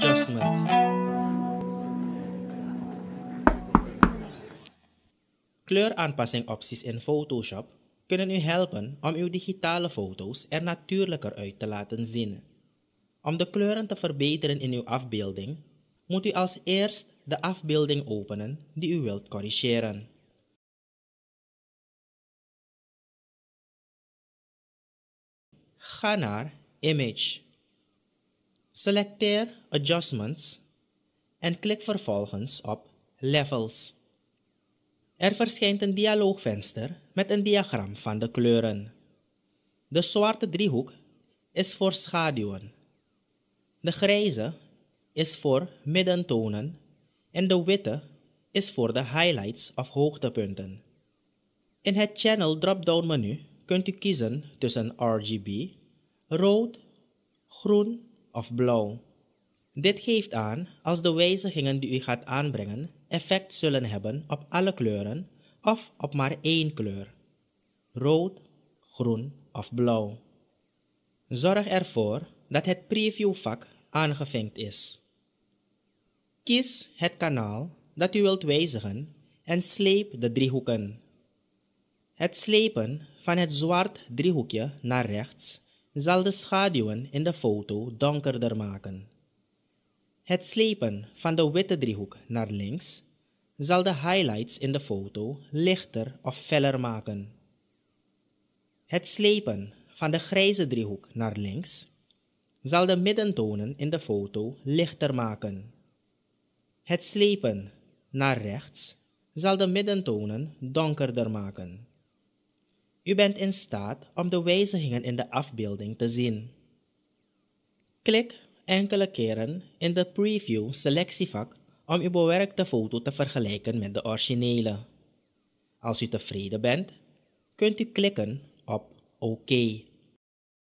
adjustment. Kleuraanpassingopties in Photoshop kunnen u helpen om uw digitale foto's er natuurlijker uit te laten zien. Om de kleuren te verbeteren in uw afbeelding, moet u als eerst de afbeelding openen die u wilt corrigeren. Ga naar Image. Selecteer Adjustments en klik vervolgens op Levels. Er verschijnt een dialoogvenster met een diagram van de kleuren. De zwarte driehoek is voor schaduwen. De grijze is voor middentonen en de witte is voor de highlights of hoogtepunten. In het Channel drop-down menu kunt u kiezen tussen RGB, rood, groen of blauw. Dit geeft aan als de wijzigingen die u gaat aanbrengen effect zullen hebben op alle kleuren of op maar één kleur: rood, groen of blauw. Zorg ervoor dat het previewvak aangevinkt is. Kies het kanaal dat u wilt wijzigen en sleep de driehoeken. Het slepen van het zwart driehoekje naar rechts zal de schaduwen in de foto donkerder maken. Het slepen van de witte driehoek naar links zal de highlights in de foto lichter of feller maken. Het slepen van de grijze driehoek naar links zal de middentonen in de foto lichter maken. Het slepen naar rechts zal de middentonen donkerder maken. U bent in staat om de wijzigingen in de afbeelding te zien. Klik enkele keren in de Preview selectievak om uw bewerkte foto te vergelijken met de originele. Als u tevreden bent, kunt u klikken op OK.